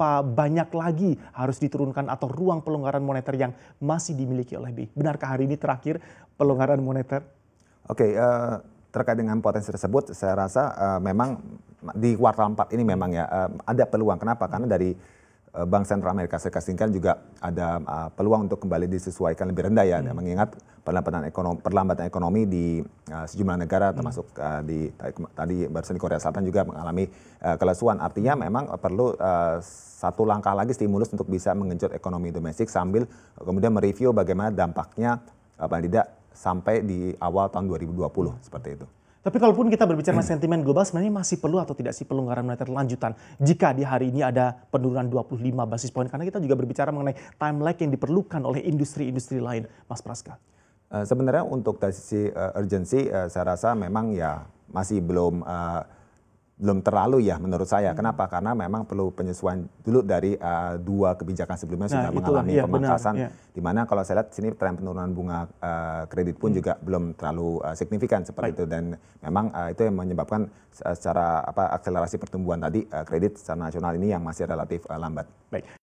berapa banyak lagi harus diturunkan atau ruang pelonggaran moneter yang masih dimiliki oleh BI? Benarkah hari ini terakhir pelonggaran moneter? Oke, okay, uh, eh, terkait dengan potensi tersebut, saya rasa uh, memang di kuartal 4 ini memang ya uh, ada peluang. Kenapa? Karena dari Eh, Bank Sentral Amerika Serikat kan juga ada uh, peluang untuk kembali disesuaikan lebih rendah ya, hmm. mengingat perlambatan ekonomi, perlambatan ekonomi di uh, sejumlah negara hmm. termasuk uh, di tadi barusan di Korea Selatan juga mengalami uh, kelesuan. Artinya hmm. memang perlu uh, satu langkah lagi stimulus untuk bisa mengejut ekonomi domestik sambil kemudian mereview bagaimana dampaknya apa tidak sampai di awal tahun 2020 seperti itu. Tapi kalaupun kita berbicara hmm. sentimen global, sebenarnya masih perlu atau tidak sih pelonggaran moneter lanjutan jika di hari ini ada penurunan 25 basis poin? Karena kita juga berbicara mengenai time lag yang diperlukan oleh industri-industri lain, Mas Praska. Uh, sebenarnya untuk dari sisi uh, eh, urgency, uh, eh, saya rasa memang ya masih belum uh, belum terlalu ya menurut saya. Hmm. Kenapa? Karena memang perlu penyesuaian dulu dari uh, dua kebijakan sebelumnya nah, sudah itulah, mengalami ya, pemangkasan. Ya. Di Dimana kalau saya lihat sini tren penurunan bunga uh, kredit pun hmm. juga belum terlalu uh, signifikan seperti Baik. itu dan memang uh, itu yang menyebabkan secara apa akselerasi pertumbuhan tadi uh, kredit secara nasional ini yang masih relatif uh, lambat. Baik,